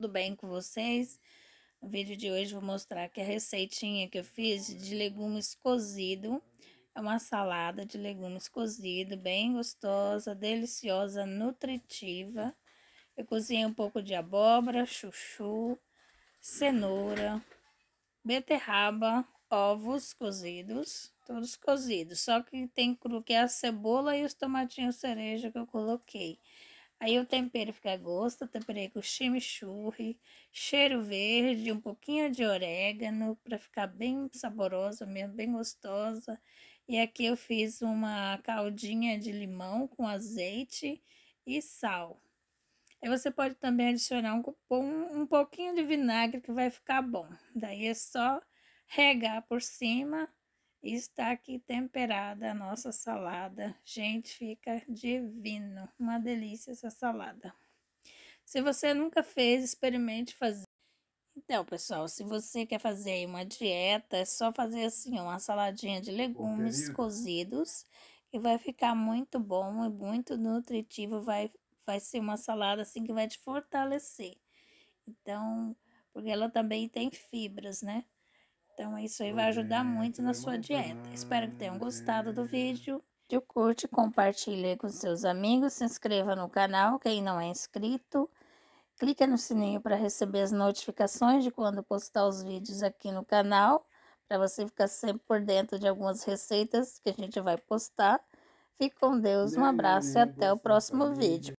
Tudo bem com vocês? No vídeo de hoje vou mostrar que a receitinha que eu fiz de legumes cozido. É uma salada de legumes cozido, bem gostosa, deliciosa, nutritiva. Eu cozinhei um pouco de abóbora, chuchu, cenoura, beterraba, ovos cozidos, todos cozidos. Só que tem cru, que é a cebola e os tomatinhos cereja que eu coloquei. Aí o tempero fica a gosto, temperei é com chimichurri, cheiro verde, um pouquinho de orégano para ficar bem saborosa mesmo, bem gostosa. E aqui eu fiz uma caldinha de limão com azeite e sal. Aí você pode também adicionar um, um, um pouquinho de vinagre que vai ficar bom. Daí é só regar por cima Está aqui temperada a nossa salada. Gente, fica divino. Uma delícia essa salada. Se você nunca fez, experimente fazer. Então, pessoal, se você quer fazer uma dieta, é só fazer assim, uma saladinha de legumes cozidos, e vai ficar muito bom e muito nutritivo, vai vai ser uma salada assim que vai te fortalecer. Então, porque ela também tem fibras, né? Então isso aí vai é, ajudar muito na é sua dieta. Espero que tenham gostado do né? vídeo. Curte, compartilhe com seus amigos, se inscreva no canal quem não é inscrito. Clica no sininho para receber as notificações de quando postar os vídeos aqui no canal, para você ficar sempre por dentro de algumas receitas que a gente vai postar. Fique com Deus, um abraço e até o próximo vídeo.